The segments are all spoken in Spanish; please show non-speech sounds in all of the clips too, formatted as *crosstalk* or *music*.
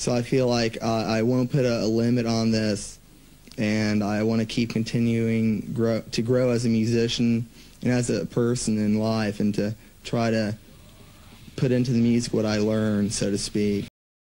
So I feel like uh, I won't put a, a, limit on this, and I want to keep continuing grow, to grow as a musician and as a person in life, and to try to put into the music what I learned, so to speak.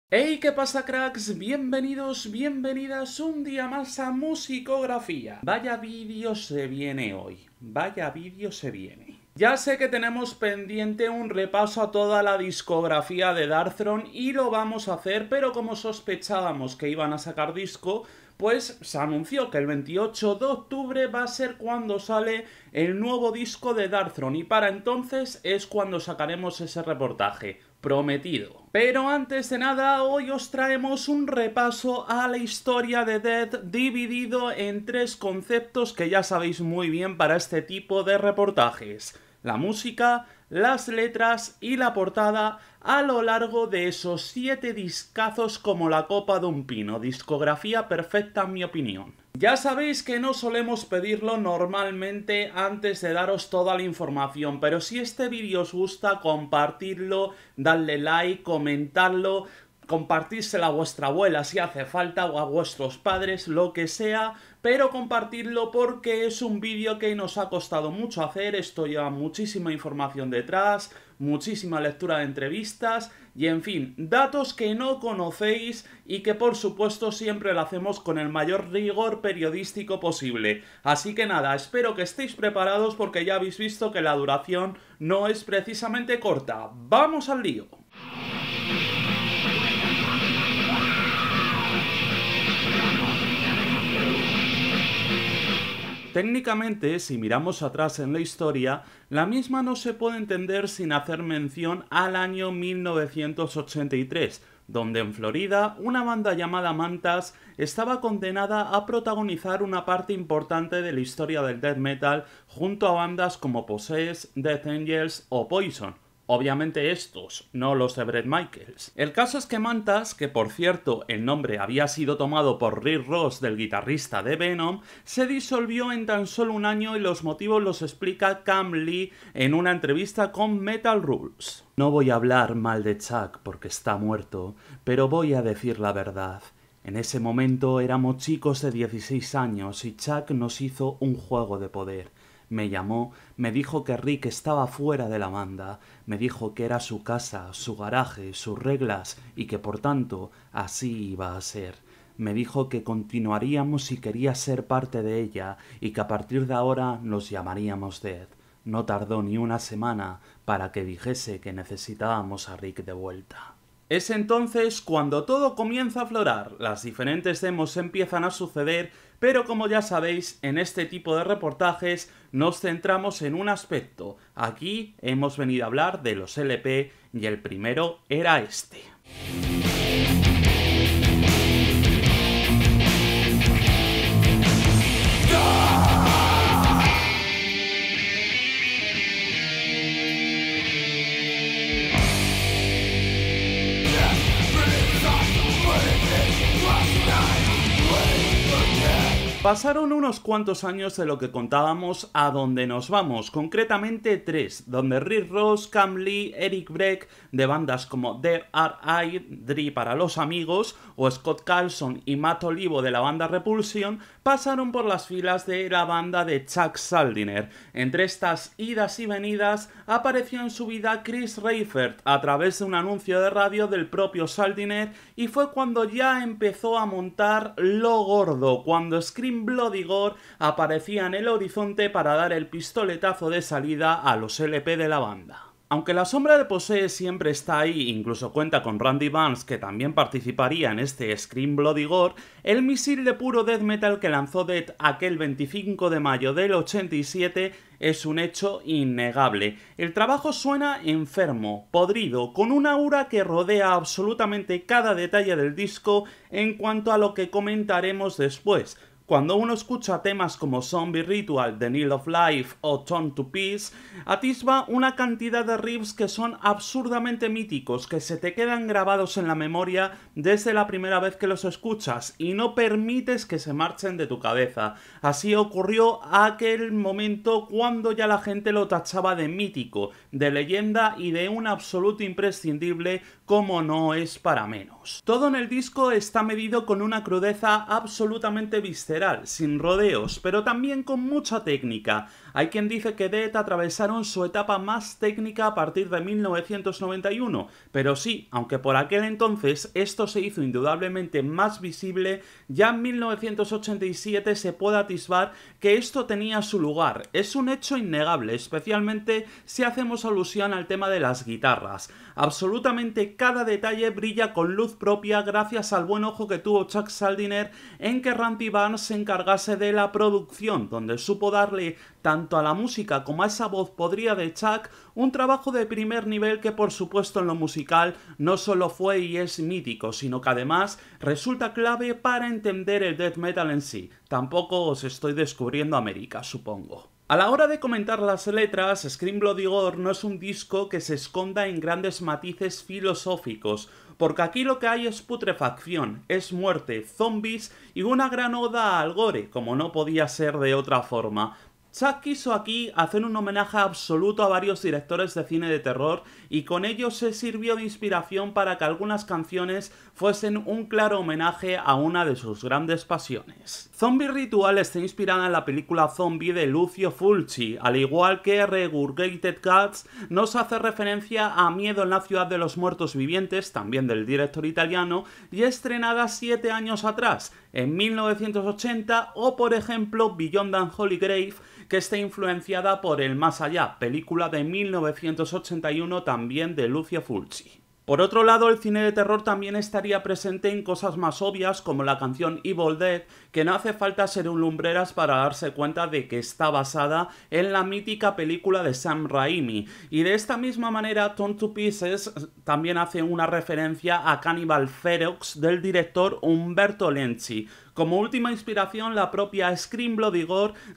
¡Hey! ¿Qué pasa cracks? Bienvenidos, bienvenidas un día más a Musicografía. Vaya vídeo se viene hoy. Vaya vídeo se viene. Ya sé que tenemos pendiente un repaso a toda la discografía de Darthron y lo vamos a hacer, pero como sospechábamos que iban a sacar disco, pues se anunció que el 28 de octubre va a ser cuando sale el nuevo disco de Darkthrone y para entonces es cuando sacaremos ese reportaje prometido. Pero antes de nada, hoy os traemos un repaso a la historia de Death dividido en tres conceptos que ya sabéis muy bien para este tipo de reportajes la música, las letras y la portada a lo largo de esos siete discazos como la copa de un pino, discografía perfecta en mi opinión. Ya sabéis que no solemos pedirlo normalmente antes de daros toda la información, pero si este vídeo os gusta, compartidlo, darle like, comentarlo, compartírselo a vuestra abuela si hace falta o a vuestros padres, lo que sea, pero compartirlo porque es un vídeo que nos ha costado mucho hacer, esto lleva muchísima información detrás, muchísima lectura de entrevistas y en fin, datos que no conocéis y que por supuesto siempre lo hacemos con el mayor rigor periodístico posible. Así que nada, espero que estéis preparados porque ya habéis visto que la duración no es precisamente corta. ¡Vamos al lío! Técnicamente, si miramos atrás en la historia, la misma no se puede entender sin hacer mención al año 1983, donde en Florida una banda llamada Mantas estaba condenada a protagonizar una parte importante de la historia del death metal junto a bandas como Possess, Death Angels o Poison. Obviamente estos, no los de Bret Michaels. El caso es que Mantas, que por cierto el nombre había sido tomado por Rick Ross del guitarrista de Venom, se disolvió en tan solo un año y los motivos los explica Cam Lee en una entrevista con Metal Rules. No voy a hablar mal de Chuck porque está muerto, pero voy a decir la verdad. En ese momento éramos chicos de 16 años y Chuck nos hizo un juego de poder me llamó, me dijo que Rick estaba fuera de la banda, me dijo que era su casa, su garaje, sus reglas y que por tanto así iba a ser. Me dijo que continuaríamos si quería ser parte de ella y que a partir de ahora nos llamaríamos Dead. No tardó ni una semana para que dijese que necesitábamos a Rick de vuelta. Es entonces cuando todo comienza a florar, las diferentes demos empiezan a suceder pero como ya sabéis, en este tipo de reportajes nos centramos en un aspecto. Aquí hemos venido a hablar de los LP y el primero era este. Pasaron unos cuantos años de lo que contábamos a donde nos vamos, concretamente tres, donde Rick Ross, Cam Lee, Eric Breck, de bandas como There Are I, Dri para los amigos, o Scott Carlson y Matt Olivo de la banda Repulsion, pasaron por las filas de la banda de Chuck Saldiner. Entre estas idas y venidas apareció en su vida Chris Reifert a través de un anuncio de radio del propio Saldiner y fue cuando ya empezó a montar Lo Gordo, cuando escribió Bloody Gore aparecía en el horizonte para dar el pistoletazo de salida a los LP de la banda. Aunque la sombra de Posee siempre está ahí, incluso cuenta con Randy Vance que también participaría en este Scream Bloody Gore, el misil de puro death metal que lanzó Dead aquel 25 de mayo del 87 es un hecho innegable. El trabajo suena enfermo, podrido, con una aura que rodea absolutamente cada detalle del disco en cuanto a lo que comentaremos después. Cuando uno escucha temas como Zombie Ritual, The Needle of Life o Tone to Peace, atisba una cantidad de riffs que son absurdamente míticos, que se te quedan grabados en la memoria desde la primera vez que los escuchas y no permites que se marchen de tu cabeza. Así ocurrió aquel momento cuando ya la gente lo tachaba de mítico, de leyenda y de un absoluto imprescindible como no es para menos. Todo en el disco está medido con una crudeza absolutamente visceral, sin rodeos, pero también con mucha técnica, hay quien dice que Dead atravesaron su etapa más técnica a partir de 1991, pero sí, aunque por aquel entonces esto se hizo indudablemente más visible, ya en 1987 se puede atisbar que esto tenía su lugar. Es un hecho innegable, especialmente si hacemos alusión al tema de las guitarras. Absolutamente cada detalle brilla con luz propia gracias al buen ojo que tuvo Chuck Saldiner en que Randy Barnes se encargase de la producción, donde supo darle tanto a la música como a esa voz podría de Chuck, un trabajo de primer nivel que por supuesto en lo musical no solo fue y es mítico, sino que además resulta clave para entender el death metal en sí. Tampoco os estoy descubriendo América, supongo. A la hora de comentar las letras, Scream Bloody Gore no es un disco que se esconda en grandes matices filosóficos, porque aquí lo que hay es putrefacción, es muerte, zombies y una gran oda al gore, como no podía ser de otra forma. Chuck quiso aquí hacer un homenaje absoluto a varios directores de cine de terror y con ello se sirvió de inspiración para que algunas canciones fuesen un claro homenaje a una de sus grandes pasiones. Zombie Ritual está inspirada en la película Zombie de Lucio Fulci, al igual que Regurgitated Cats nos hace referencia a Miedo en la ciudad de los muertos vivientes, también del director italiano, y estrenada 7 años atrás, en 1980 o por ejemplo Beyond and Holy Grave que está influenciada por El Más Allá, película de 1981 también de Lucia Fulci. Por otro lado, el cine de terror también estaría presente en cosas más obvias como la canción Evil Dead, que no hace falta ser un lumbreras para darse cuenta de que está basada en la mítica película de Sam Raimi. Y de esta misma manera, Tom to Pieces eh, también hace una referencia a Cannibal Ferox del director Umberto Lenzi, como última inspiración, la propia Scream Bloody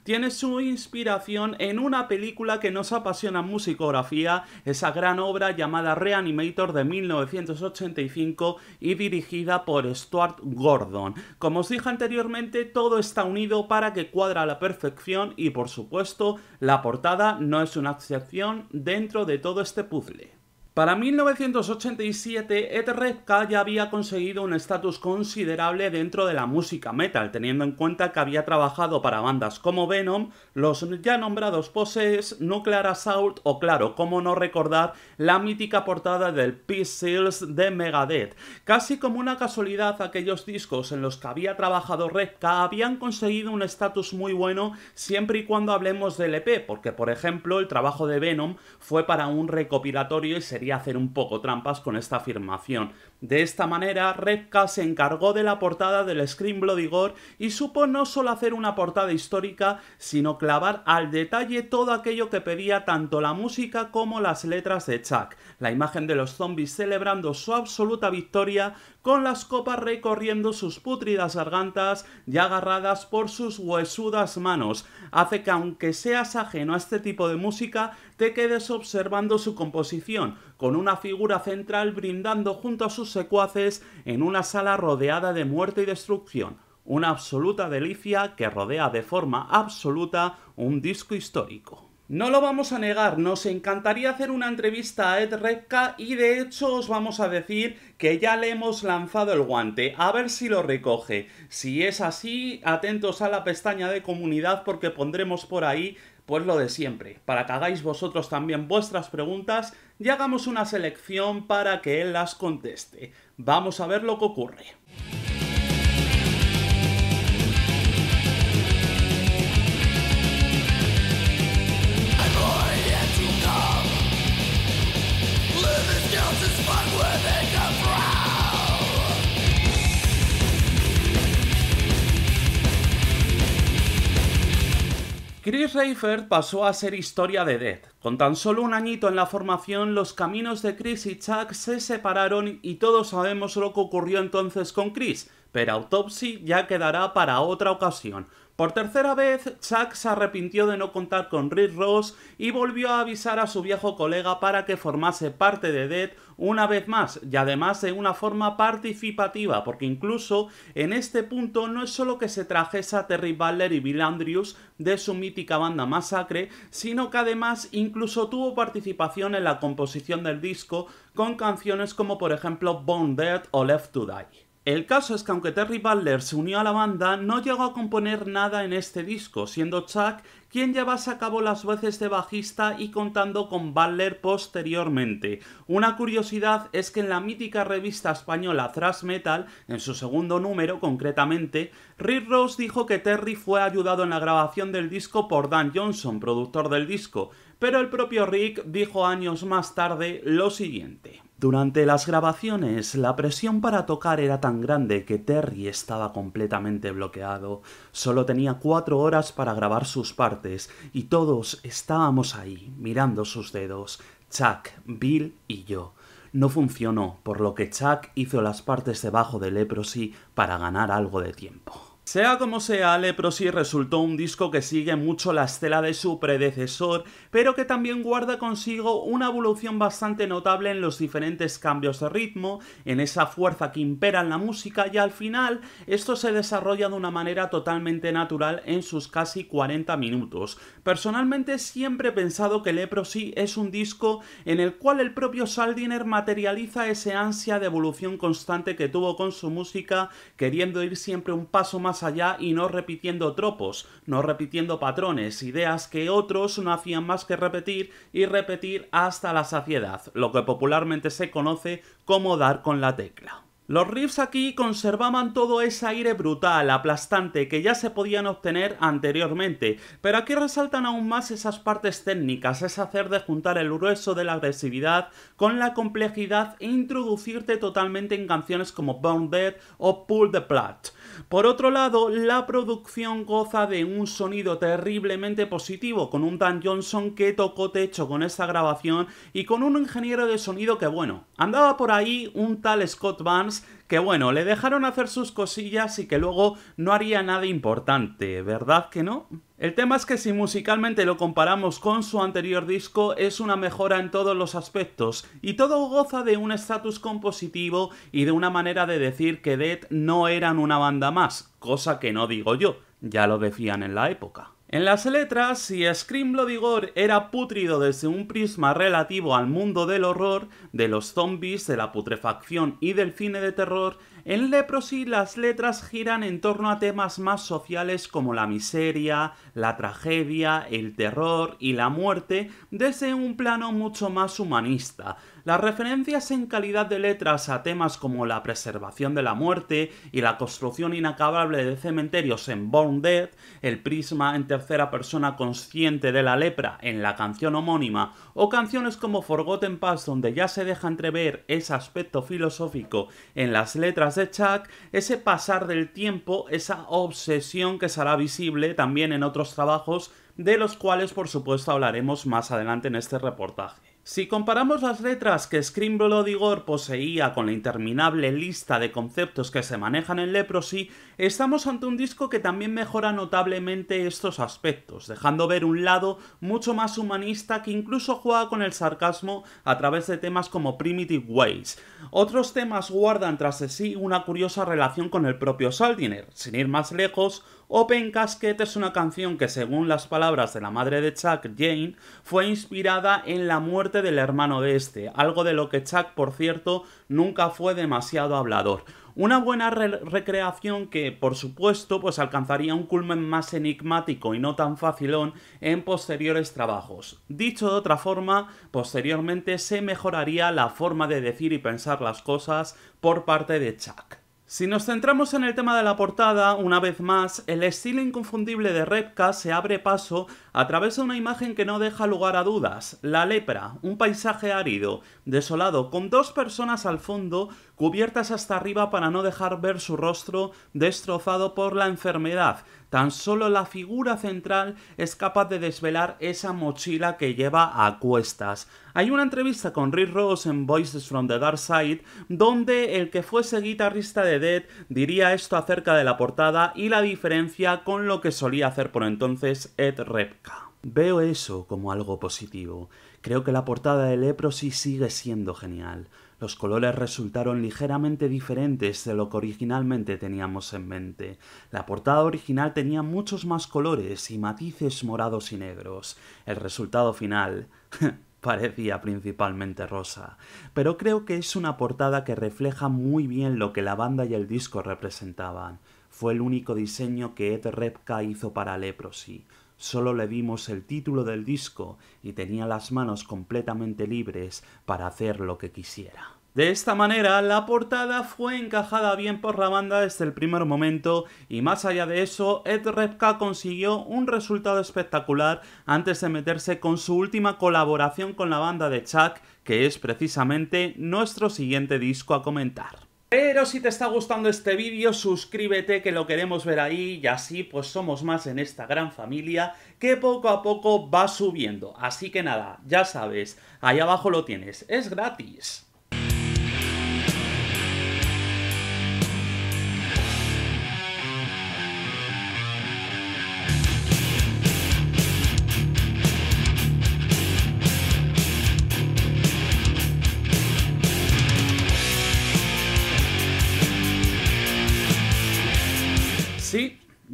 tiene su inspiración en una película que nos apasiona en musicografía, esa gran obra llamada Reanimator de 1985 y dirigida por Stuart Gordon. Como os dije anteriormente, todo está unido para que cuadra a la perfección y por supuesto, la portada no es una excepción dentro de todo este puzzle. Para 1987, Ed Repka ya había conseguido un estatus considerable dentro de la música metal, teniendo en cuenta que había trabajado para bandas como Venom, los ya nombrados poses, Nuclear Assault o, claro, cómo no recordar, la mítica portada del Peace Seals de Megadeth. Casi como una casualidad, aquellos discos en los que había trabajado Repka habían conseguido un estatus muy bueno siempre y cuando hablemos del EP, porque, por ejemplo, el trabajo de Venom fue para un recopilatorio y sería hacer un poco trampas con esta afirmación. De esta manera, Repka se encargó de la portada del Scream Bloody Gore y supo no solo hacer una portada histórica, sino clavar al detalle todo aquello que pedía tanto la música como las letras de Chuck. La imagen de los zombies celebrando su absoluta victoria con las copas recorriendo sus putridas gargantas y agarradas por sus huesudas manos. Hace que aunque seas ajeno a este tipo de música, te quedes observando su composición, con una figura central brindando junto a sus secuaces en una sala rodeada de muerte y destrucción. Una absoluta delicia que rodea de forma absoluta un disco histórico. No lo vamos a negar, nos encantaría hacer una entrevista a Ed Repka y de hecho os vamos a decir que ya le hemos lanzado el guante, a ver si lo recoge. Si es así, atentos a la pestaña de comunidad porque pondremos por ahí pues lo de siempre, para que hagáis vosotros también vuestras preguntas y hagamos una selección para que él las conteste. Vamos a ver lo que ocurre. Chris Rayford pasó a ser historia de Death. Con tan solo un añito en la formación, los caminos de Chris y Chuck se separaron y todos sabemos lo que ocurrió entonces con Chris, pero Autopsy ya quedará para otra ocasión. Por tercera vez, Chuck se arrepintió de no contar con Rick Ross y volvió a avisar a su viejo colega para que formase parte de Dead una vez más y además de una forma participativa, porque incluso en este punto no es solo que se trajese a Terry Butler y Bill Andrews de su mítica banda Masacre, sino que además incluso tuvo participación en la composición del disco con canciones como por ejemplo "Bone Dead o Left to Die. El caso es que aunque Terry Butler se unió a la banda, no llegó a componer nada en este disco, siendo Chuck quien llevase a cabo las voces de bajista y contando con Butler posteriormente. Una curiosidad es que en la mítica revista española Thrash Metal, en su segundo número concretamente, Rick Rose dijo que Terry fue ayudado en la grabación del disco por Dan Johnson, productor del disco, pero el propio Rick dijo años más tarde lo siguiente. Durante las grabaciones, la presión para tocar era tan grande que Terry estaba completamente bloqueado. Solo tenía cuatro horas para grabar sus partes, y todos estábamos ahí, mirando sus dedos, Chuck, Bill y yo. No funcionó, por lo que Chuck hizo las partes debajo de Leprosy para ganar algo de tiempo. Sea como sea, Leprosy resultó un disco que sigue mucho la estela de su predecesor, pero que también guarda consigo una evolución bastante notable en los diferentes cambios de ritmo, en esa fuerza que impera en la música y al final esto se desarrolla de una manera totalmente natural en sus casi 40 minutos. Personalmente siempre he pensado que Leprosy es un disco en el cual el propio Saldiner materializa ese ansia de evolución constante que tuvo con su música, queriendo ir siempre un paso más allá y no repitiendo tropos, no repitiendo patrones, ideas que otros no hacían más que repetir y repetir hasta la saciedad, lo que popularmente se conoce como dar con la tecla. Los riffs aquí conservaban todo ese aire brutal, aplastante, que ya se podían obtener anteriormente, pero aquí resaltan aún más esas partes técnicas, es hacer de juntar el grueso de la agresividad con la complejidad e introducirte totalmente en canciones como Bound Dead o Pull the Plot. Por otro lado, la producción goza de un sonido terriblemente positivo, con un Dan Johnson que tocó techo con esa grabación y con un ingeniero de sonido que, bueno, andaba por ahí un tal Scott Barnes que bueno, le dejaron hacer sus cosillas y que luego no haría nada importante, ¿verdad que no? El tema es que si musicalmente lo comparamos con su anterior disco es una mejora en todos los aspectos y todo goza de un estatus compositivo y de una manera de decir que Dead no eran una banda más, cosa que no digo yo, ya lo decían en la época. En las letras, si Screamlo Vigor era pútrido desde un prisma relativo al mundo del horror, de los zombies, de la putrefacción y del cine de terror, en Leprosy las letras giran en torno a temas más sociales como la miseria, la tragedia, el terror y la muerte desde un plano mucho más humanista. Las referencias en calidad de letras a temas como la preservación de la muerte y la construcción inacabable de cementerios en Born Dead, el prisma en tercera persona consciente de la lepra en la canción homónima o canciones como Forgotten Past donde ya se deja entrever ese aspecto filosófico en las letras de Chuck, ese pasar del tiempo, esa obsesión que será visible también en otros trabajos, de los cuales por supuesto hablaremos más adelante en este reportaje. Si comparamos las letras que Scream poseía con la interminable lista de conceptos que se manejan en Leprosy, Estamos ante un disco que también mejora notablemente estos aspectos, dejando ver un lado mucho más humanista que incluso juega con el sarcasmo a través de temas como Primitive Ways. Otros temas guardan tras de sí una curiosa relación con el propio Saldiner. Sin ir más lejos, Open Casket es una canción que, según las palabras de la madre de Chuck, Jane, fue inspirada en la muerte del hermano de este, algo de lo que Chuck, por cierto, nunca fue demasiado hablador. Una buena recreación que, por supuesto, pues alcanzaría un culmen más enigmático y no tan facilón en posteriores trabajos. Dicho de otra forma, posteriormente se mejoraría la forma de decir y pensar las cosas por parte de Chuck. Si nos centramos en el tema de la portada, una vez más, el estilo inconfundible de Repka se abre paso a través de una imagen que no deja lugar a dudas, la lepra, un paisaje árido, desolado, con dos personas al fondo cubiertas hasta arriba para no dejar ver su rostro destrozado por la enfermedad, Tan solo la figura central es capaz de desvelar esa mochila que lleva a cuestas. Hay una entrevista con Rick Ross en Voices from the Dark Side donde el que fuese guitarrista de Dead diría esto acerca de la portada y la diferencia con lo que solía hacer por entonces Ed Repka. Veo eso como algo positivo. Creo que la portada de Leprosy sigue siendo genial. Los colores resultaron ligeramente diferentes de lo que originalmente teníamos en mente. La portada original tenía muchos más colores y matices morados y negros. El resultado final *laughs* parecía principalmente rosa, pero creo que es una portada que refleja muy bien lo que la banda y el disco representaban. Fue el único diseño que Ed Repka hizo para Leprosy, Solo le dimos el título del disco y tenía las manos completamente libres para hacer lo que quisiera. De esta manera, la portada fue encajada bien por la banda desde el primer momento y más allá de eso, Ed Repka consiguió un resultado espectacular antes de meterse con su última colaboración con la banda de Chuck, que es precisamente nuestro siguiente disco a comentar. Pero si te está gustando este vídeo, suscríbete que lo queremos ver ahí y así pues somos más en esta gran familia que poco a poco va subiendo. Así que nada, ya sabes, ahí abajo lo tienes, es gratis.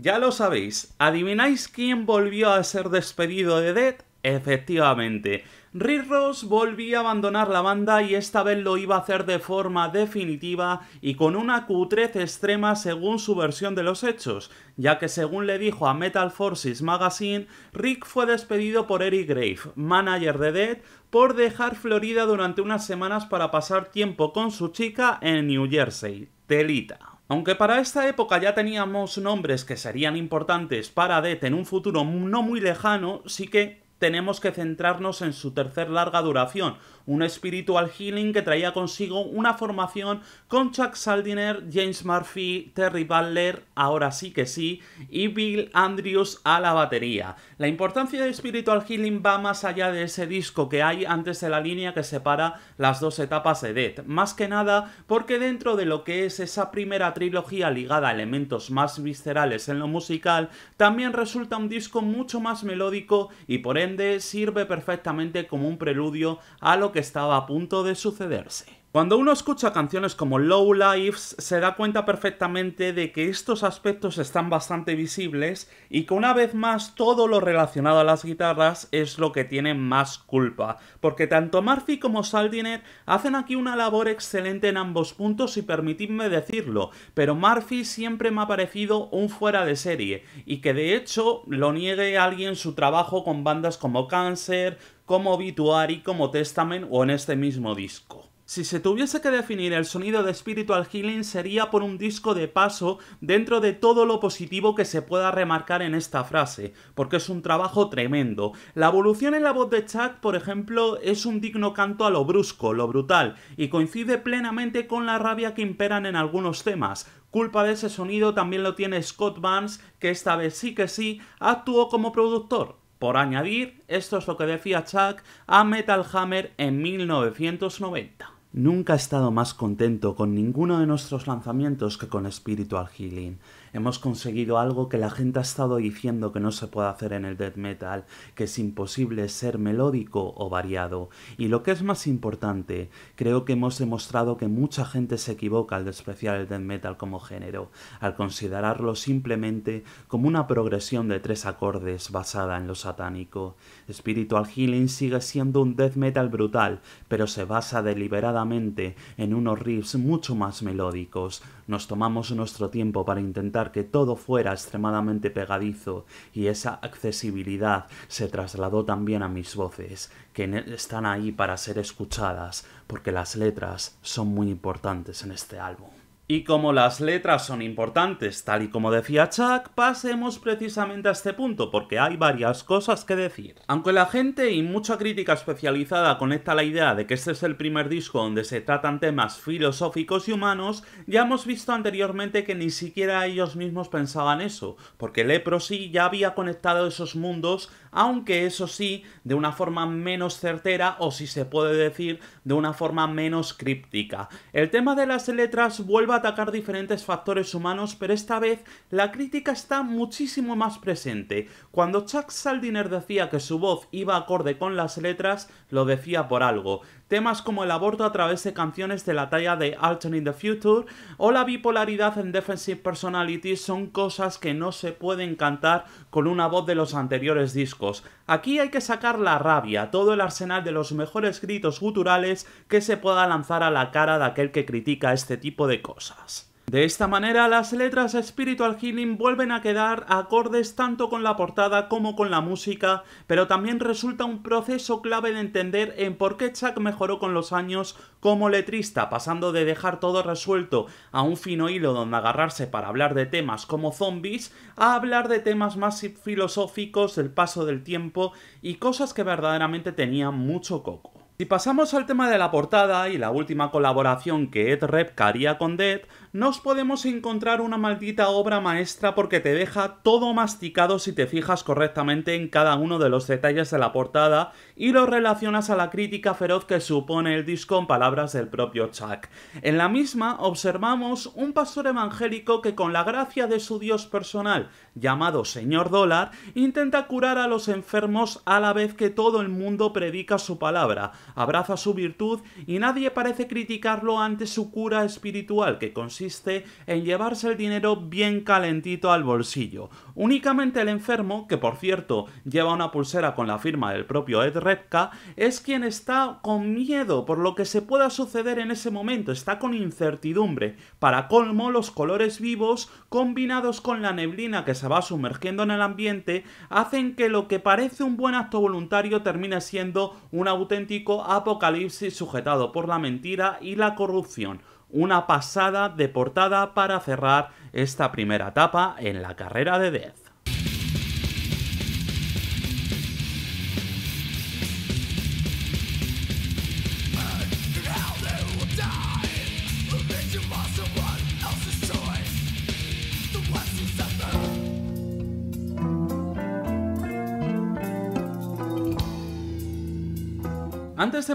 Ya lo sabéis, ¿adivináis quién volvió a ser despedido de Dead? Efectivamente, Rick Ross volvió a abandonar la banda y esta vez lo iba a hacer de forma definitiva y con una cutrez extrema según su versión de los hechos, ya que según le dijo a Metal Forces Magazine, Rick fue despedido por Eric Grave, manager de Dead, por dejar Florida durante unas semanas para pasar tiempo con su chica en New Jersey. Telita. Aunque para esta época ya teníamos nombres que serían importantes para Det en un futuro no muy lejano, sí que tenemos que centrarnos en su tercer larga duración, un spiritual healing que traía consigo una formación con Chuck Saldiner, James Murphy, Terry Butler, ahora sí que sí, y Bill Andrews a la batería. La importancia de Spiritual Healing va más allá de ese disco que hay antes de la línea que separa las dos etapas de Death, más que nada porque dentro de lo que es esa primera trilogía ligada a elementos más viscerales en lo musical, también resulta un disco mucho más melódico y por ende sirve perfectamente como un preludio a lo que estaba a punto de sucederse. Cuando uno escucha canciones como Low Lives, se da cuenta perfectamente de que estos aspectos están bastante visibles y que una vez más todo lo relacionado a las guitarras es lo que tiene más culpa, porque tanto Murphy como Saldiner hacen aquí una labor excelente en ambos puntos y permitidme decirlo, pero Murphy siempre me ha parecido un fuera de serie y que de hecho lo niegue alguien su trabajo con bandas como Cancer, como Obituary, como Testament o en este mismo disco. Si se tuviese que definir el sonido de Spiritual Healing sería por un disco de paso dentro de todo lo positivo que se pueda remarcar en esta frase, porque es un trabajo tremendo. La evolución en la voz de Chuck, por ejemplo, es un digno canto a lo brusco, lo brutal, y coincide plenamente con la rabia que imperan en algunos temas, Culpa de ese sonido también lo tiene Scott Barnes, que esta vez sí que sí actuó como productor. Por añadir, esto es lo que decía Chuck a Metal Hammer en 1990. Nunca he estado más contento con ninguno de nuestros lanzamientos que con Spiritual Healing hemos conseguido algo que la gente ha estado diciendo que no se puede hacer en el death metal, que es imposible ser melódico o variado. Y lo que es más importante, creo que hemos demostrado que mucha gente se equivoca al despreciar el death metal como género, al considerarlo simplemente como una progresión de tres acordes basada en lo satánico. Spiritual Healing sigue siendo un death metal brutal, pero se basa deliberadamente en unos riffs mucho más melódicos. Nos tomamos nuestro tiempo para intentar que todo fuera extremadamente pegadizo, y esa accesibilidad se trasladó también a mis voces, que están ahí para ser escuchadas, porque las letras son muy importantes en este álbum. Y como las letras son importantes, tal y como decía Chuck, pasemos precisamente a este punto, porque hay varias cosas que decir. Aunque la gente y mucha crítica especializada conecta la idea de que este es el primer disco donde se tratan temas filosóficos y humanos, ya hemos visto anteriormente que ni siquiera ellos mismos pensaban eso, porque Leprosy ya había conectado esos mundos aunque eso sí, de una forma menos certera o si se puede decir, de una forma menos críptica. El tema de las letras vuelve a atacar diferentes factores humanos, pero esta vez la crítica está muchísimo más presente. Cuando Chuck Saldiner decía que su voz iba acorde con las letras, lo decía por algo temas como el aborto a través de canciones de la talla de in the Future o la bipolaridad en Defensive Personality son cosas que no se pueden cantar con una voz de los anteriores discos. Aquí hay que sacar la rabia, todo el arsenal de los mejores gritos guturales que se pueda lanzar a la cara de aquel que critica este tipo de cosas. De esta manera, las letras Spiritual Healing vuelven a quedar acordes tanto con la portada como con la música, pero también resulta un proceso clave de entender en por qué Chuck mejoró con los años como letrista, pasando de dejar todo resuelto a un fino hilo donde agarrarse para hablar de temas como zombies, a hablar de temas más filosóficos, el paso del tiempo y cosas que verdaderamente tenían mucho coco. Si pasamos al tema de la portada y la última colaboración que Ed Rep haría con Dead, nos podemos encontrar una maldita obra maestra porque te deja todo masticado si te fijas correctamente en cada uno de los detalles de la portada y lo relacionas a la crítica feroz que supone el disco en palabras del propio Chuck. En la misma observamos un pastor evangélico que con la gracia de su Dios personal, llamado Señor Dólar, intenta curar a los enfermos a la vez que todo el mundo predica su palabra, abraza su virtud y nadie parece criticarlo ante su cura espiritual que consiste consiste en llevarse el dinero bien calentito al bolsillo. Únicamente el enfermo, que por cierto lleva una pulsera con la firma del propio Ed Repka, es quien está con miedo por lo que se pueda suceder en ese momento, está con incertidumbre. Para colmo, los colores vivos, combinados con la neblina que se va sumergiendo en el ambiente, hacen que lo que parece un buen acto voluntario termine siendo un auténtico apocalipsis sujetado por la mentira y la corrupción una pasada de portada para cerrar esta primera etapa en la carrera de Death.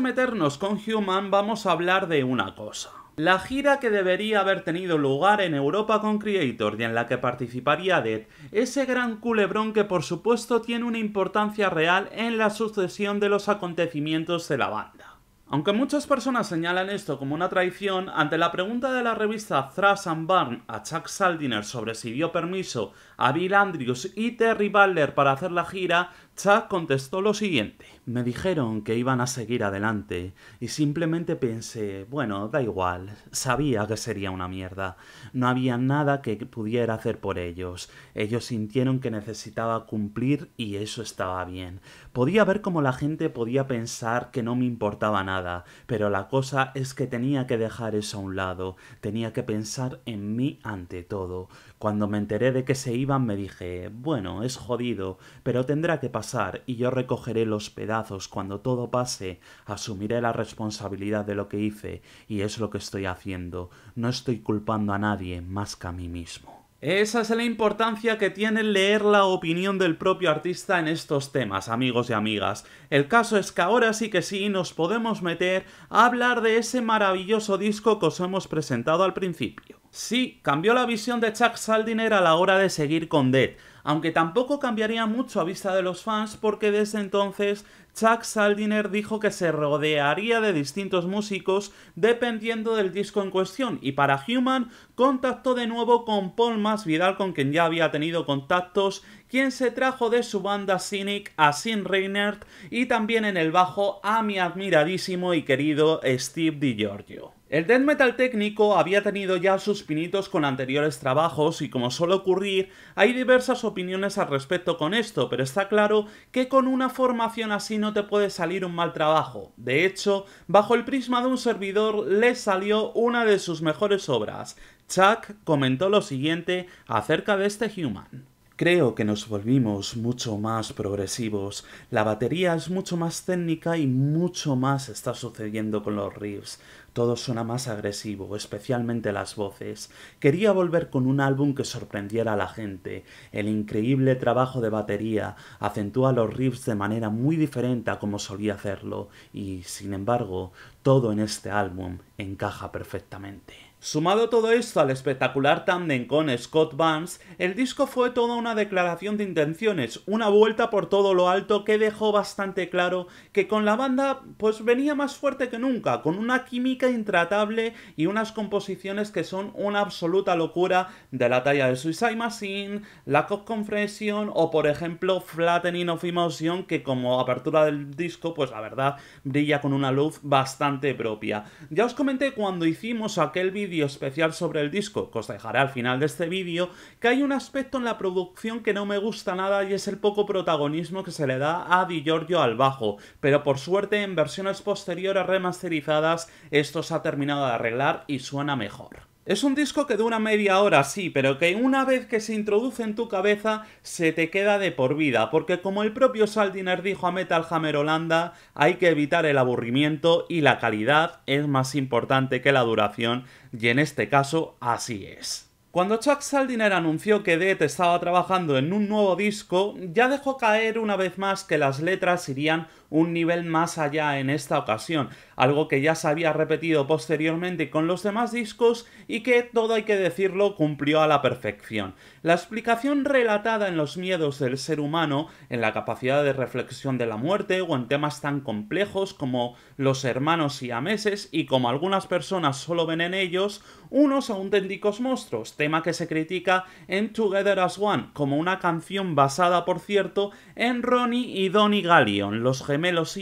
meternos con Human vamos a hablar de una cosa. La gira que debería haber tenido lugar en Europa con Creator y en la que participaría Dead, ese gran culebrón que por supuesto tiene una importancia real en la sucesión de los acontecimientos de la banda. Aunque muchas personas señalan esto como una traición, ante la pregunta de la revista Thrash and Barn a Chuck Saldiner sobre si dio permiso a Bill Andrews y Terry Baller para hacer la gira, Chuck contestó lo siguiente. Me dijeron que iban a seguir adelante y simplemente pensé, bueno, da igual, sabía que sería una mierda. No había nada que pudiera hacer por ellos. Ellos sintieron que necesitaba cumplir y eso estaba bien. Podía ver cómo la gente podía pensar que no me importaba nada, pero la cosa es que tenía que dejar eso a un lado, tenía que pensar en mí ante todo. Cuando me enteré de que se iban me dije, bueno, es jodido, pero tendrá que pasar y yo recogeré los pedazos cuando todo pase, asumiré la responsabilidad de lo que hice y es lo que estoy haciendo. No estoy culpando a nadie más que a mí mismo. Esa es la importancia que tiene leer la opinión del propio artista en estos temas, amigos y amigas. El caso es que ahora sí que sí nos podemos meter a hablar de ese maravilloso disco que os hemos presentado al principio. Sí, cambió la visión de Chuck Saldiner a la hora de seguir con Dead, aunque tampoco cambiaría mucho a vista de los fans porque desde entonces Chuck Saldiner dijo que se rodearía de distintos músicos dependiendo del disco en cuestión y para Human contactó de nuevo con Paul Masvidal con quien ya había tenido contactos, quien se trajo de su banda Cynic a Sin Reynard y también en el bajo a mi admiradísimo y querido Steve DiGiorgio. El death metal técnico había tenido ya sus pinitos con anteriores trabajos y como suele ocurrir, hay diversas opiniones al respecto con esto, pero está claro que con una formación así no te puede salir un mal trabajo. De hecho, bajo el prisma de un servidor le salió una de sus mejores obras. Chuck comentó lo siguiente acerca de este Human. Creo que nos volvimos mucho más progresivos, la batería es mucho más técnica y mucho más está sucediendo con los riffs. Todo suena más agresivo, especialmente las voces. Quería volver con un álbum que sorprendiera a la gente. El increíble trabajo de batería acentúa los riffs de manera muy diferente a como solía hacerlo y, sin embargo, todo en este álbum encaja perfectamente. Sumado todo esto al espectacular tándem con Scott Burns, el disco fue toda una declaración de intenciones, una vuelta por todo lo alto que dejó bastante claro que con la banda pues venía más fuerte que nunca, con una química intratable y unas composiciones que son una absoluta locura de la talla de Suicide Machine, la of Confession o por ejemplo Flattening of Emotion que como apertura del disco pues la verdad brilla con una luz bastante propia. Ya os comenté cuando hicimos aquel vídeo especial sobre el disco, que os dejaré al final de este vídeo, que hay un aspecto en la producción que no me gusta nada y es el poco protagonismo que se le da a Di Giorgio al bajo, pero por suerte en versiones posteriores remasterizadas esto se ha terminado de arreglar y suena mejor. Es un disco que dura media hora, sí, pero que una vez que se introduce en tu cabeza se te queda de por vida, porque como el propio Saldiner dijo a Metal Hammer Holanda, hay que evitar el aburrimiento y la calidad es más importante que la duración, y en este caso así es. Cuando Chuck Saldiner anunció que Death estaba trabajando en un nuevo disco, ya dejó caer una vez más que las letras irían un nivel más allá en esta ocasión, algo que ya se había repetido posteriormente con los demás discos y que, todo hay que decirlo, cumplió a la perfección. La explicación relatada en los miedos del ser humano, en la capacidad de reflexión de la muerte o en temas tan complejos como los hermanos y ameses, y como algunas personas solo ven en ellos, unos auténticos monstruos, tema que se critica en Together as One, como una canción basada, por cierto, en Ronnie y Donnie Galleon. los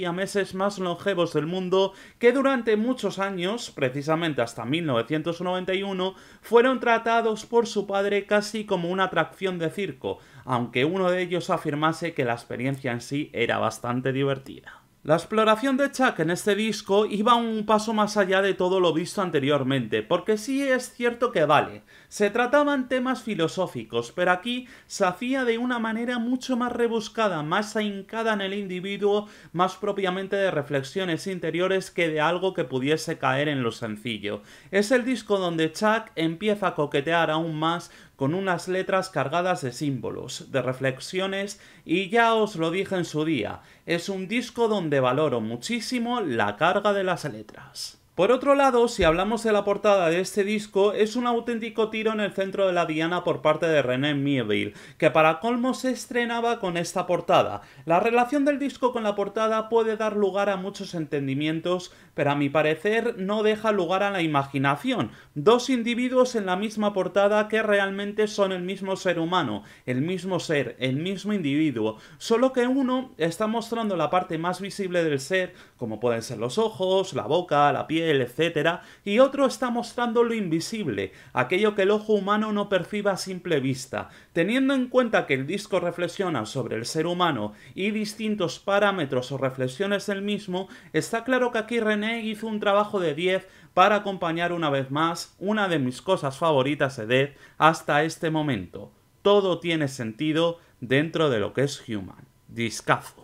a meses más longevos del mundo que durante muchos años, precisamente hasta 1991, fueron tratados por su padre casi como una atracción de circo, aunque uno de ellos afirmase que la experiencia en sí era bastante divertida. La exploración de Chuck en este disco iba un paso más allá de todo lo visto anteriormente, porque sí es cierto que vale, se trataban temas filosóficos, pero aquí se hacía de una manera mucho más rebuscada, más ahincada en el individuo, más propiamente de reflexiones interiores que de algo que pudiese caer en lo sencillo. Es el disco donde Chuck empieza a coquetear aún más con unas letras cargadas de símbolos, de reflexiones y ya os lo dije en su día, es un disco donde valoro muchísimo la carga de las letras. Por otro lado, si hablamos de la portada de este disco, es un auténtico tiro en el centro de la diana por parte de René Mieville, que para colmo se estrenaba con esta portada. La relación del disco con la portada puede dar lugar a muchos entendimientos pero a mi parecer no deja lugar a la imaginación. Dos individuos en la misma portada que realmente son el mismo ser humano, el mismo ser, el mismo individuo, solo que uno está mostrando la parte más visible del ser, como pueden ser los ojos, la boca, la piel, etc., y otro está mostrando lo invisible, aquello que el ojo humano no perciba a simple vista. Teniendo en cuenta que el disco reflexiona sobre el ser humano y distintos parámetros o reflexiones del mismo, está claro que aquí René hizo un trabajo de 10 para acompañar una vez más una de mis cosas favoritas de Death hasta este momento. Todo tiene sentido dentro de lo que es Human. Discazo.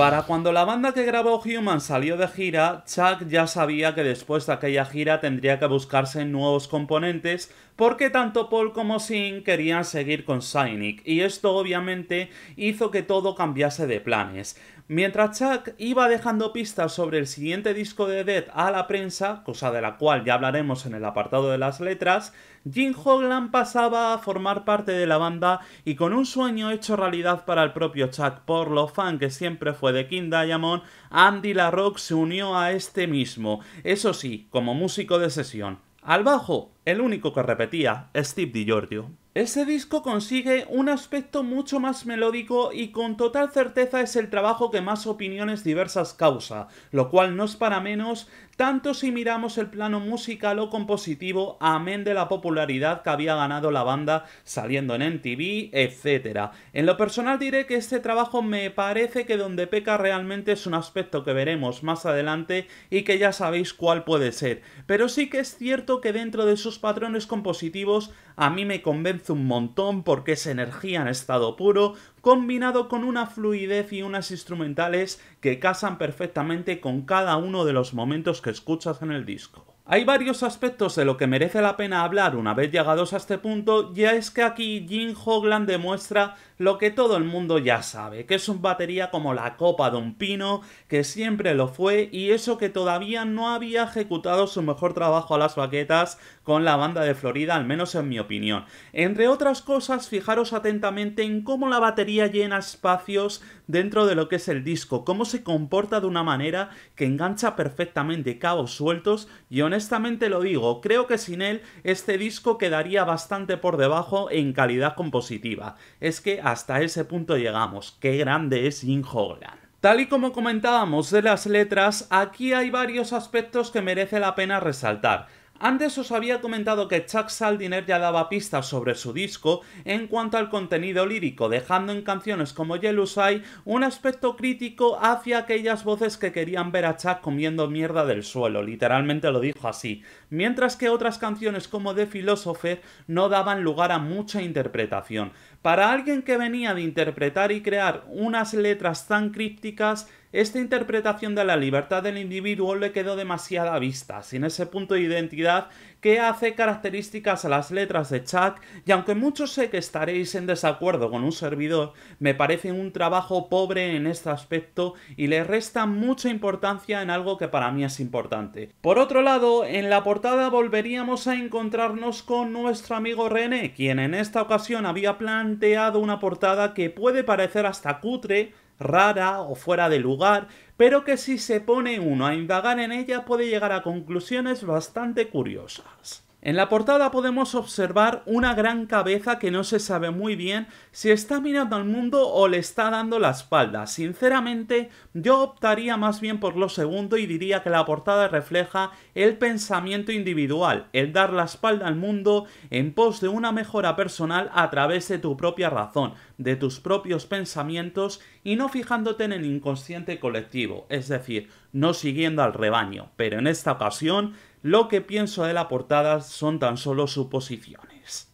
Para cuando la banda que grabó Human salió de gira, Chuck ya sabía que después de aquella gira tendría que buscarse nuevos componentes porque tanto Paul como Sin querían seguir con Cynic, y esto obviamente hizo que todo cambiase de planes. Mientras Chuck iba dejando pistas sobre el siguiente disco de Dead a la prensa, cosa de la cual ya hablaremos en el apartado de las letras, Jim Hogland pasaba a formar parte de la banda y con un sueño hecho realidad para el propio Chuck por lo fan que siempre fue de King Diamond, Andy LaRock se unió a este mismo, eso sí, como músico de sesión. Al bajo, el único que repetía, Steve DiGiorgio. Ese disco consigue un aspecto mucho más melódico y con total certeza es el trabajo que más opiniones diversas causa, lo cual no es para menos tanto si miramos el plano musical o compositivo, amén de la popularidad que había ganado la banda saliendo en MTV, etc. En lo personal diré que este trabajo me parece que donde peca realmente es un aspecto que veremos más adelante y que ya sabéis cuál puede ser, pero sí que es cierto que dentro de sus patrones compositivos a mí me convence un montón porque es energía en estado puro, combinado con una fluidez y unas instrumentales que casan perfectamente con cada uno de los momentos que escuchas en el disco. Hay varios aspectos de lo que merece la pena hablar una vez llegados a este punto, ya es que aquí Jim Hogland demuestra lo que todo el mundo ya sabe, que es un batería como la copa de un pino, que siempre lo fue y eso que todavía no había ejecutado su mejor trabajo a las baquetas con la banda de Florida, al menos en mi opinión. Entre otras cosas, fijaros atentamente en cómo la batería llena espacios dentro de lo que es el disco, cómo se comporta de una manera que engancha perfectamente cabos sueltos y honestamente lo digo, creo que sin él este disco quedaría bastante por debajo en calidad compositiva. Es que hasta ese punto llegamos. Qué grande es Jim Holland! Tal y como comentábamos de las letras, aquí hay varios aspectos que merece la pena resaltar. Antes os había comentado que Chuck Saldiner ya daba pistas sobre su disco en cuanto al contenido lírico, dejando en canciones como Yellow Eye un aspecto crítico hacia aquellas voces que querían ver a Chuck comiendo mierda del suelo, literalmente lo dijo así, mientras que otras canciones como The Philosopher no daban lugar a mucha interpretación. Para alguien que venía de interpretar y crear unas letras tan crípticas, esta interpretación de la libertad del individuo le quedó demasiada vista, sin ese punto de identidad que hace características a las letras de Chuck, y aunque muchos sé que estaréis en desacuerdo con un servidor, me parece un trabajo pobre en este aspecto y le resta mucha importancia en algo que para mí es importante. Por otro lado, en la portada volveríamos a encontrarnos con nuestro amigo René, quien en esta ocasión había planteado una portada que puede parecer hasta cutre, rara o fuera de lugar, pero que si se pone uno a indagar en ella puede llegar a conclusiones bastante curiosas. En la portada podemos observar una gran cabeza que no se sabe muy bien si está mirando al mundo o le está dando la espalda. Sinceramente, yo optaría más bien por lo segundo y diría que la portada refleja el pensamiento individual, el dar la espalda al mundo en pos de una mejora personal a través de tu propia razón, de tus propios pensamientos y no fijándote en el inconsciente colectivo, es decir, no siguiendo al rebaño. Pero en esta ocasión lo que pienso de la portada son tan solo suposiciones.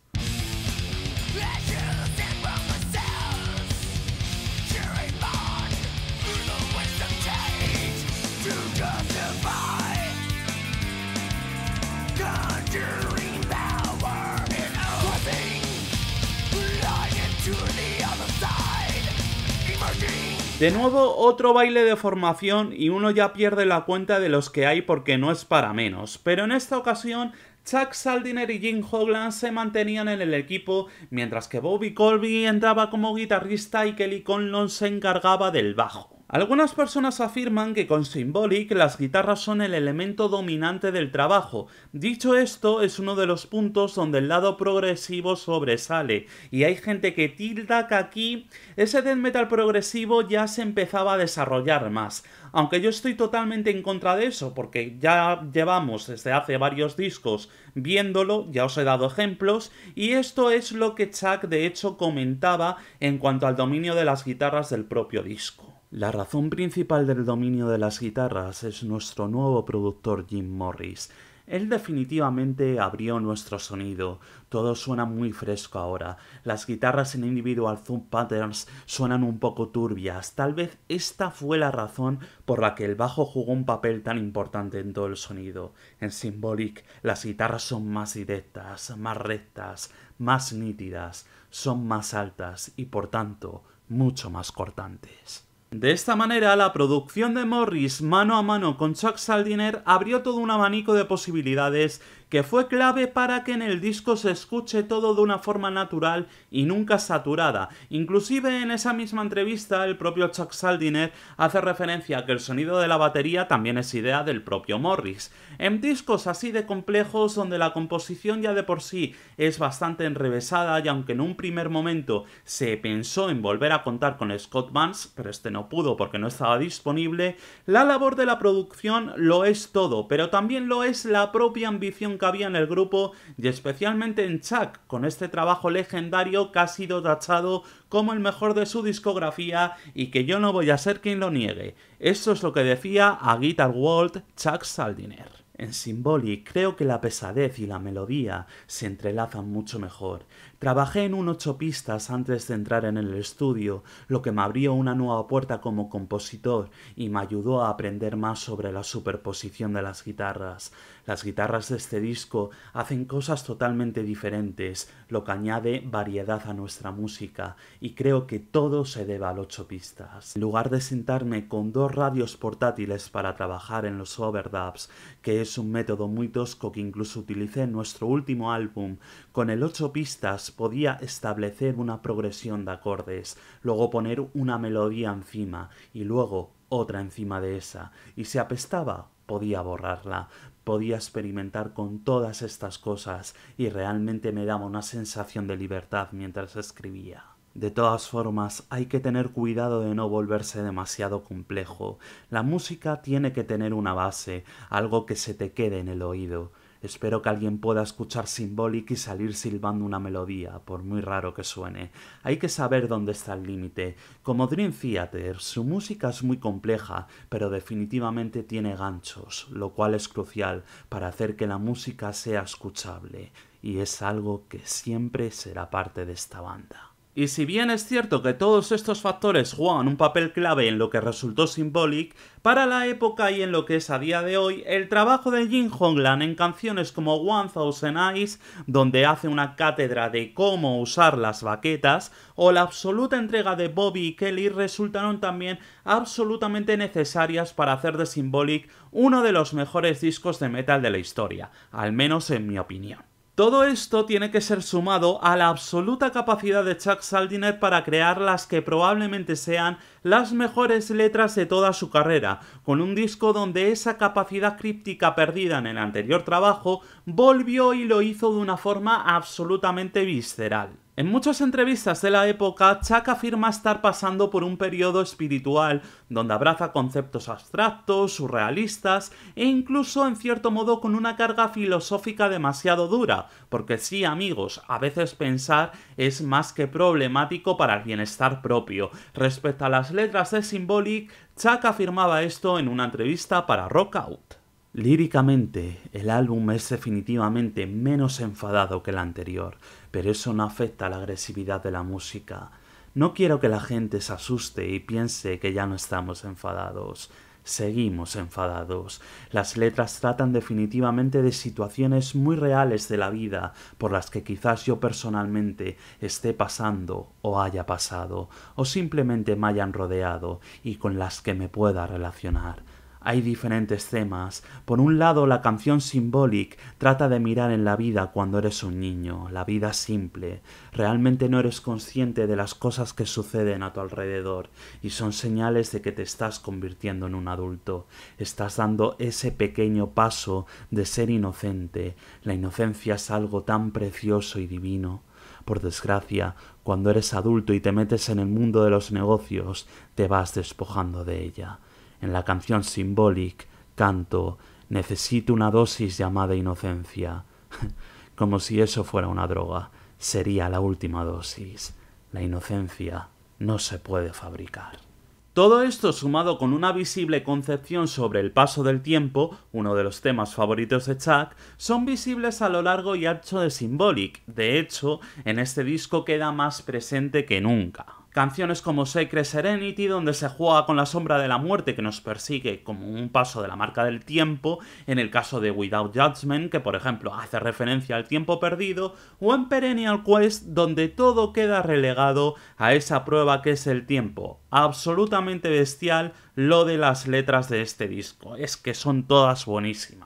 De nuevo, otro baile de formación y uno ya pierde la cuenta de los que hay porque no es para menos. Pero en esta ocasión, Chuck Saldiner y Jim Hogland se mantenían en el equipo, mientras que Bobby Colby entraba como guitarrista y Kelly Conlon se encargaba del bajo. Algunas personas afirman que con Symbolic las guitarras son el elemento dominante del trabajo. Dicho esto, es uno de los puntos donde el lado progresivo sobresale, y hay gente que tilda que aquí ese death metal progresivo ya se empezaba a desarrollar más. Aunque yo estoy totalmente en contra de eso, porque ya llevamos desde hace varios discos viéndolo, ya os he dado ejemplos, y esto es lo que Chuck de hecho comentaba en cuanto al dominio de las guitarras del propio disco. La razón principal del dominio de las guitarras es nuestro nuevo productor Jim Morris. Él definitivamente abrió nuestro sonido. Todo suena muy fresco ahora. Las guitarras en individual zoom patterns suenan un poco turbias. Tal vez esta fue la razón por la que el bajo jugó un papel tan importante en todo el sonido. En Symbolic las guitarras son más directas, más rectas, más nítidas, son más altas y por tanto mucho más cortantes. De esta manera, la producción de Morris mano a mano con Chuck Saldiner abrió todo un abanico de posibilidades que fue clave para que en el disco se escuche todo de una forma natural y nunca saturada. Inclusive en esa misma entrevista el propio Chuck Saldiner hace referencia a que el sonido de la batería también es idea del propio Morris. En discos así de complejos donde la composición ya de por sí es bastante enrevesada y aunque en un primer momento se pensó en volver a contar con Scott Vance, pero este no pudo porque no estaba disponible, la labor de la producción lo es todo, pero también lo es la propia ambición que cabía en el grupo y especialmente en Chuck, con este trabajo legendario que ha sido tachado como el mejor de su discografía y que yo no voy a ser quien lo niegue. Eso es lo que decía a Guitar World Chuck Saldiner. En Symbolic creo que la pesadez y la melodía se entrelazan mucho mejor. Trabajé en un ocho pistas antes de entrar en el estudio, lo que me abrió una nueva puerta como compositor y me ayudó a aprender más sobre la superposición de las guitarras. Las guitarras de este disco hacen cosas totalmente diferentes, lo que añade variedad a nuestra música, y creo que todo se debe al ocho pistas. En lugar de sentarme con dos radios portátiles para trabajar en los overdubs, que es un método muy tosco que incluso utilicé en nuestro último álbum, con el ocho pistas podía establecer una progresión de acordes, luego poner una melodía encima y luego otra encima de esa, y si apestaba, podía borrarla, podía experimentar con todas estas cosas y realmente me daba una sensación de libertad mientras escribía. De todas formas, hay que tener cuidado de no volverse demasiado complejo. La música tiene que tener una base, algo que se te quede en el oído. Espero que alguien pueda escuchar Symbolic y salir silbando una melodía, por muy raro que suene. Hay que saber dónde está el límite. Como Dream Theater, su música es muy compleja, pero definitivamente tiene ganchos, lo cual es crucial para hacer que la música sea escuchable, y es algo que siempre será parte de esta banda. Y si bien es cierto que todos estos factores juegan un papel clave en lo que resultó Symbolic, para la época y en lo que es a día de hoy, el trabajo de Jim Hongland en canciones como One Thousand Eyes, donde hace una cátedra de cómo usar las baquetas, o la absoluta entrega de Bobby y Kelly resultaron también absolutamente necesarias para hacer de Symbolic uno de los mejores discos de metal de la historia, al menos en mi opinión. Todo esto tiene que ser sumado a la absoluta capacidad de Chuck Saldiner para crear las que probablemente sean las mejores letras de toda su carrera, con un disco donde esa capacidad críptica perdida en el anterior trabajo volvió y lo hizo de una forma absolutamente visceral. En muchas entrevistas de la época, Chuck afirma estar pasando por un periodo espiritual donde abraza conceptos abstractos, surrealistas e incluso en cierto modo con una carga filosófica demasiado dura, porque sí amigos, a veces pensar es más que problemático para el bienestar propio. Respecto a las letras de Symbolic, Chuck afirmaba esto en una entrevista para Rockout. Líricamente, el álbum es definitivamente menos enfadado que el anterior pero eso no afecta a la agresividad de la música. No quiero que la gente se asuste y piense que ya no estamos enfadados. Seguimos enfadados. Las letras tratan definitivamente de situaciones muy reales de la vida por las que quizás yo personalmente esté pasando o haya pasado, o simplemente me hayan rodeado y con las que me pueda relacionar hay diferentes temas. Por un lado, la canción Symbolic trata de mirar en la vida cuando eres un niño, la vida simple. Realmente no eres consciente de las cosas que suceden a tu alrededor y son señales de que te estás convirtiendo en un adulto. Estás dando ese pequeño paso de ser inocente. La inocencia es algo tan precioso y divino. Por desgracia, cuando eres adulto y te metes en el mundo de los negocios, te vas despojando de ella en la canción Symbolic canto Necesito una dosis llamada inocencia, *laughs* como si eso fuera una droga, sería la última dosis. La inocencia no se puede fabricar. Todo esto sumado con una visible concepción sobre el paso del tiempo, uno de los temas favoritos de Chuck, son visibles a lo largo y ancho de Symbolic. De hecho, en este disco queda más presente que nunca. Canciones como Sacred Serenity, donde se juega con la sombra de la muerte que nos persigue como un paso de la marca del tiempo, en el caso de Without Judgment, que por ejemplo hace referencia al tiempo perdido, o en Perennial Quest, donde todo queda relegado a esa prueba que es el tiempo. Absolutamente bestial lo de las letras de este disco, es que son todas buenísimas.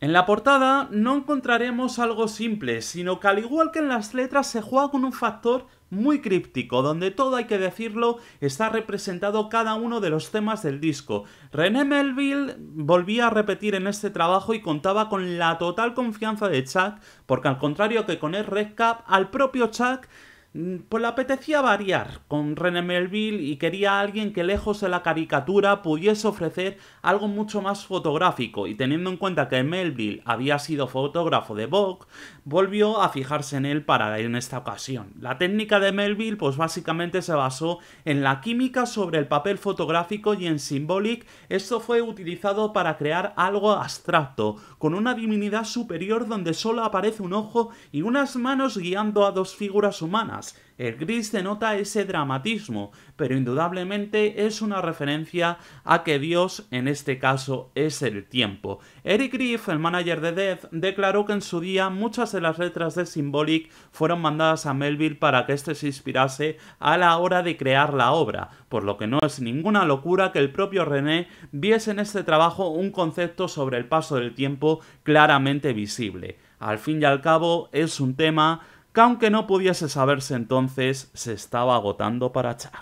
En la portada no encontraremos algo simple, sino que al igual que en las letras se juega con un factor muy críptico, donde todo hay que decirlo, está representado cada uno de los temas del disco. René Melville volvía a repetir en este trabajo y contaba con la total confianza de Chuck, porque al contrario que con el Red Cap, al propio Chuck Mm, pues le apetecía variar con René Melville y quería a alguien que lejos de la caricatura pudiese ofrecer algo mucho más fotográfico y teniendo en cuenta que Melville había sido fotógrafo de Vogue, volvió a fijarse en él para en esta ocasión. La técnica de Melville pues básicamente se basó en la química sobre el papel fotográfico y en Symbolic esto fue utilizado para crear algo abstracto, con una divinidad superior donde solo aparece un ojo y unas manos guiando a dos figuras humanas el gris denota ese dramatismo, pero indudablemente es una referencia a que Dios en este caso es el tiempo. Eric Griff, el manager de Death, declaró que en su día muchas de las letras de Symbolic fueron mandadas a Melville para que éste se inspirase a la hora de crear la obra, por lo que no es ninguna locura que el propio René viese en este trabajo un concepto sobre el paso del tiempo claramente visible. Al fin y al cabo, es un tema que aunque no pudiese saberse entonces, se estaba agotando para Chuck.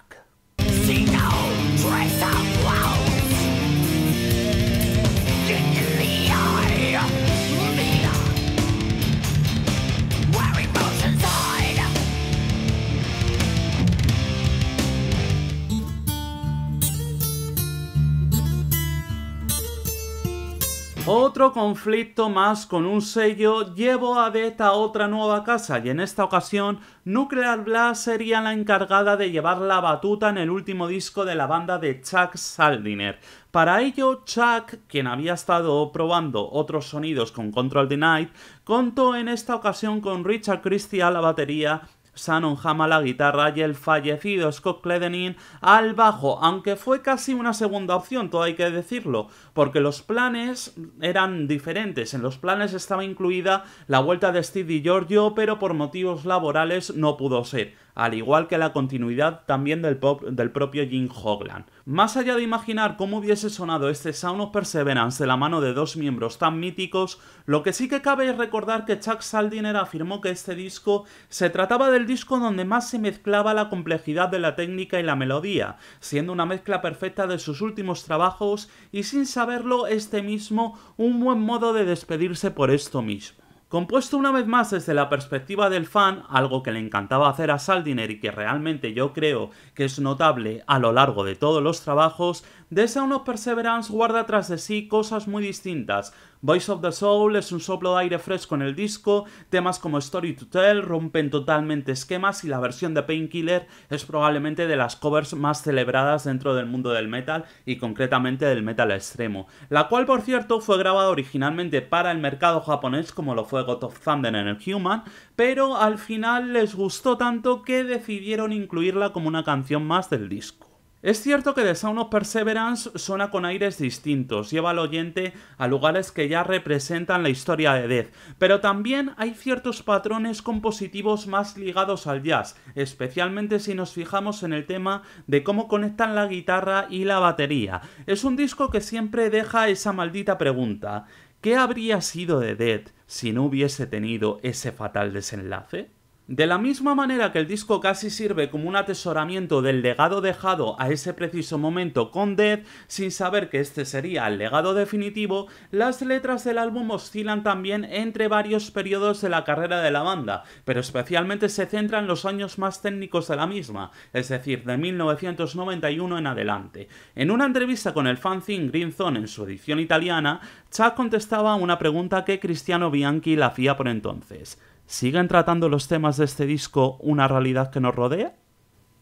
Otro conflicto más con un sello llevó a Beta a otra nueva casa y en esta ocasión Nuclear Blast sería la encargada de llevar la batuta en el último disco de la banda de Chuck Saldiner. Para ello, Chuck, quien había estado probando otros sonidos con Control the Night, contó en esta ocasión con Richard Christie a la batería Shannon jama la guitarra y el fallecido Scott Cledenin al bajo, aunque fue casi una segunda opción, todo hay que decirlo, porque los planes eran diferentes. En los planes estaba incluida la vuelta de Steve y Giorgio, pero por motivos laborales no pudo ser al igual que la continuidad también del, pop, del propio Jim Hogland. Más allá de imaginar cómo hubiese sonado este Sound of Perseverance de la mano de dos miembros tan míticos, lo que sí que cabe es recordar que Chuck Saldiner afirmó que este disco se trataba del disco donde más se mezclaba la complejidad de la técnica y la melodía, siendo una mezcla perfecta de sus últimos trabajos y sin saberlo este mismo un buen modo de despedirse por esto mismo. Compuesto una vez más desde la perspectiva del fan, algo que le encantaba hacer a Saldiner y que realmente yo creo que es notable a lo largo de todos los trabajos, The Sound of Perseverance guarda tras de sí cosas muy distintas, Voice of the Soul es un soplo de aire fresco en el disco, temas como Story to Tell rompen totalmente esquemas y la versión de Painkiller es probablemente de las covers más celebradas dentro del mundo del metal y concretamente del metal extremo, la cual por cierto fue grabada originalmente para el mercado japonés como lo fue God of Thunder en el Human, pero al final les gustó tanto que decidieron incluirla como una canción más del disco. Es cierto que The Sound of Perseverance suena con aires distintos, lleva al oyente a lugares que ya representan la historia de Death, pero también hay ciertos patrones compositivos más ligados al jazz, especialmente si nos fijamos en el tema de cómo conectan la guitarra y la batería. Es un disco que siempre deja esa maldita pregunta, ¿qué habría sido de Death si no hubiese tenido ese fatal desenlace? De la misma manera que el disco casi sirve como un atesoramiento del legado dejado a ese preciso momento con Death, sin saber que este sería el legado definitivo, las letras del álbum oscilan también entre varios periodos de la carrera de la banda, pero especialmente se centra en los años más técnicos de la misma, es decir, de 1991 en adelante. En una entrevista con el fanzine Green Zone en su edición italiana, Chuck contestaba una pregunta que Cristiano Bianchi le hacía por entonces siguen tratando los temas de este disco una realidad que nos rodea?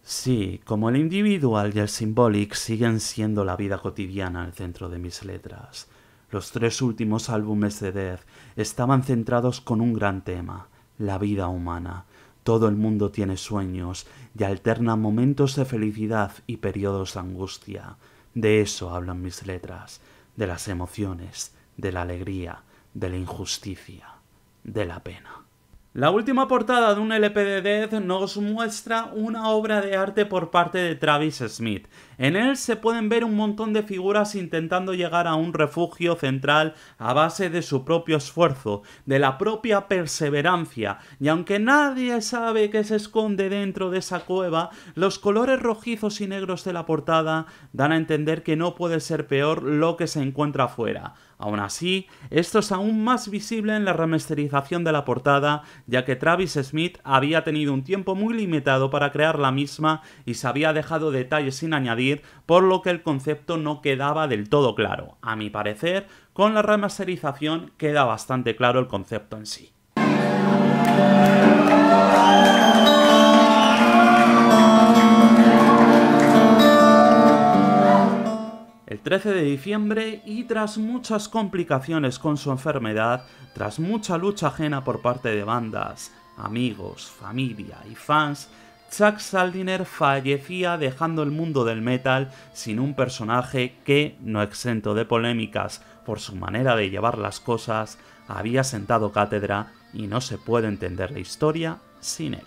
Sí, como el individual y el simbólico siguen siendo la vida cotidiana el centro de mis letras. Los tres últimos álbumes de Death estaban centrados con un gran tema, la vida humana. Todo el mundo tiene sueños y alterna momentos de felicidad y periodos de angustia. De eso hablan mis letras, de las emociones, de la alegría, de la injusticia, de la pena. La última portada de un LP de Death nos muestra una obra de arte por parte de Travis Smith. En él se pueden ver un montón de figuras intentando llegar a un refugio central a base de su propio esfuerzo, de la propia perseverancia, y aunque nadie sabe qué se esconde dentro de esa cueva, los colores rojizos y negros de la portada dan a entender que no puede ser peor lo que se encuentra afuera. Aún así, esto es aún más visible en la remasterización de la portada, ya que Travis Smith había tenido un tiempo muy limitado para crear la misma y se había dejado detalles sin añadir, por lo que el concepto no quedaba del todo claro. A mi parecer, con la remasterización queda bastante claro el concepto en sí. El 13 de diciembre y tras muchas complicaciones con su enfermedad, tras mucha lucha ajena por parte de bandas, amigos, familia y fans, Chuck Saldiner fallecía dejando el mundo del metal sin un personaje que, no exento de polémicas por su manera de llevar las cosas, había sentado cátedra y no se puede entender la historia sin él.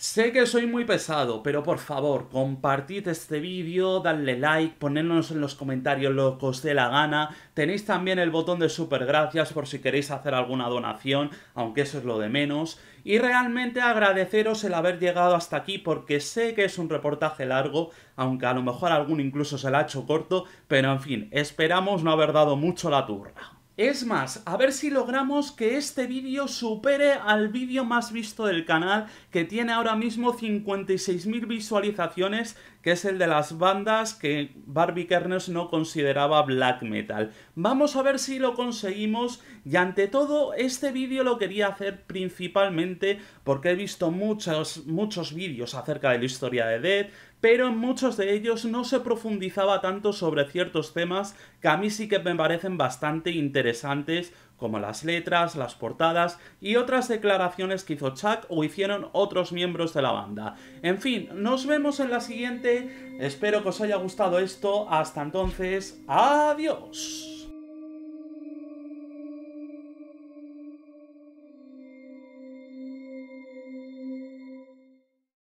Sé que soy muy pesado, pero por favor, compartid este vídeo, dadle like, ponednos en los comentarios lo que os dé la gana. Tenéis también el botón de super gracias por si queréis hacer alguna donación, aunque eso es lo de menos. Y realmente agradeceros el haber llegado hasta aquí porque sé que es un reportaje largo, aunque a lo mejor alguno incluso se lo ha hecho corto, pero en fin, esperamos no haber dado mucho la turra. Es más, a ver si logramos que este vídeo supere al vídeo más visto del canal, que tiene ahora mismo 56.000 visualizaciones que es el de las bandas que Barbie Kerners no consideraba black metal. Vamos a ver si lo conseguimos y ante todo este vídeo lo quería hacer principalmente porque he visto muchos, muchos vídeos acerca de la historia de Death, pero en muchos de ellos no se profundizaba tanto sobre ciertos temas que a mí sí que me parecen bastante interesantes como las letras, las portadas y otras declaraciones que hizo Chuck o hicieron otros miembros de la banda. En fin, nos vemos en la siguiente, espero que os haya gustado esto, hasta entonces, adiós.